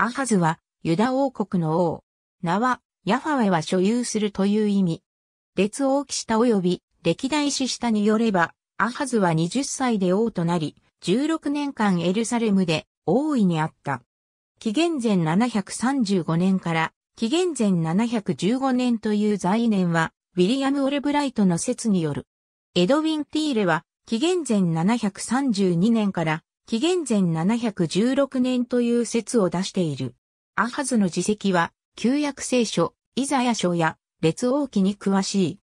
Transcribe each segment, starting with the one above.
アハズはユダ王国の王。名はヤファウェは所有するという意味。列王記下及び歴代史下によれば、アハズは20歳で王となり、16年間エルサレムで大いにあった。紀元前735年から紀元前715年という在年は、ウィリアム・オルブライトの説による。エドウィン・ティーレは、紀元前732年から紀元前716年という説を出している。アハズの自責は、旧約聖書、イザヤ書や、列王記に詳しい。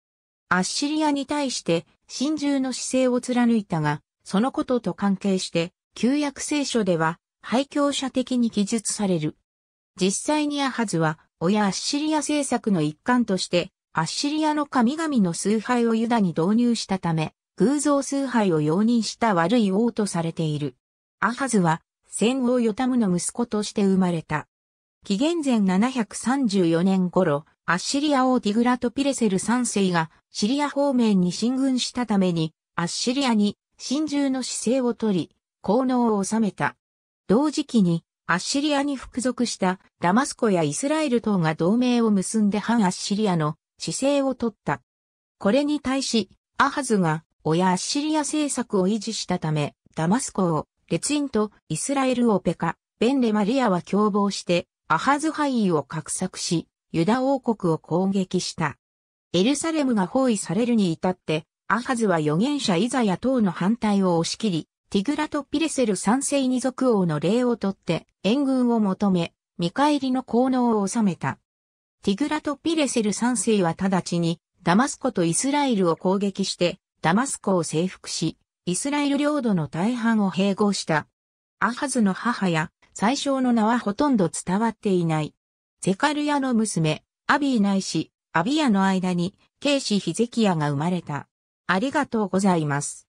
アッシリアに対して、真獣の姿勢を貫いたが、そのことと関係して、旧約聖書では、廃教者的に記述される。実際にアハズは、親アッシリア政策の一環として、アッシリアの神々の崇拝をユダに導入したため、偶像崇拝を容認した悪い王とされている。アハズは、戦王ヨタムの息子として生まれた。紀元前734年頃、アッシリア王ディグラトピレセル3世がシリア方面に進軍したために、アッシリアに真珠の姿勢を取り、効能を収めた。同時期に、アッシリアに服属したダマスコやイスラエル等が同盟を結んで反アッシリアの姿勢を取った。これに対し、アハズが親アッシリア政策を維持したため、ダマスコを列印とイスラエルオペカ、ベンレマリアは共謀して、アハズハイを画策し、ユダ王国を攻撃した。エルサレムが包囲されるに至って、アハズは預言者イザヤ等の反対を押し切り、ティグラとピレセル三世二族王の礼を取って、援軍を求め、見返りの効能を収めた。ティグラとピレセル三世は直ちに、ダマスコとイスラエルを攻撃して、ダマスコを征服し、イスラエル領土の大半を併合した。アハズの母や最小の名はほとんど伝わっていない。ゼカルヤの娘、アビーないし、アビヤの間に、ケイシヒゼキヤが生まれた。ありがとうございます。